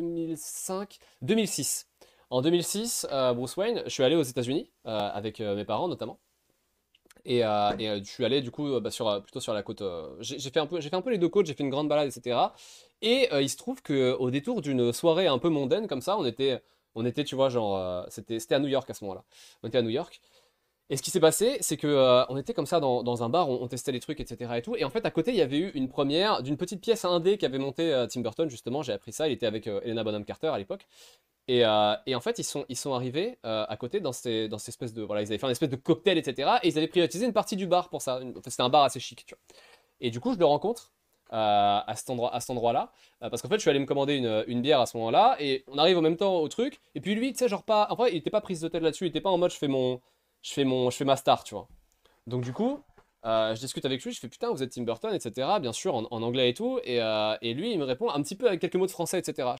2005, 2006. En 2006, euh, Bruce Wayne, je suis allé aux États-Unis euh, avec euh, mes parents notamment. Et, je suis allé du coup bah, sur, plutôt sur la côte. j'ai fait un peu, j'ai fait un peu les deux côtes, j'ai fait une grande balade, etc. Et il se trouve que au détour d'une soirée un peu mondaine comme ça, on était, on était, tu vois, genre, c'était, c'était à New York à ce moment-là. On était à New York et ce qui s'est passé, c'est que euh, on était comme ça dans, un bar, on, on, testait les trucs, etc. Et tout. Et en fait, à côté, il y avait eu une première d'une petite pièce indé qu'avait montée euh, Tim Burton. Justement, j'ai appris ça. Il était avec euh, Elena Bonham Carter à l'époque. Et, en fait, ils sont, ils sont arrivés à côté dans, ces, dans cette espèce de voilà, ils avaient fait un espèce de cocktail, etc. Et ils avaient privatisé une partie du bar pour ça. c'était un bar assez chic, tu vois. Et du coup, je le rencontre à cet endroit à cet endroit là parce qu'en fait je suis allé me commander une, bière à ce moment là et on arrive en même temps au truc et puis lui tu sais genre pas en vrai il était pas prise de tête là dessus il était pas en mode je fais mon je fais, mon, je fais ma star, tu vois. Donc du coup, euh, je discute avec lui, je fais putain, vous êtes Tim Burton, etc. Bien sûr, en, anglais et tout. Et, euh, et, lui, il me répond un petit peu avec quelques mots de français, etc.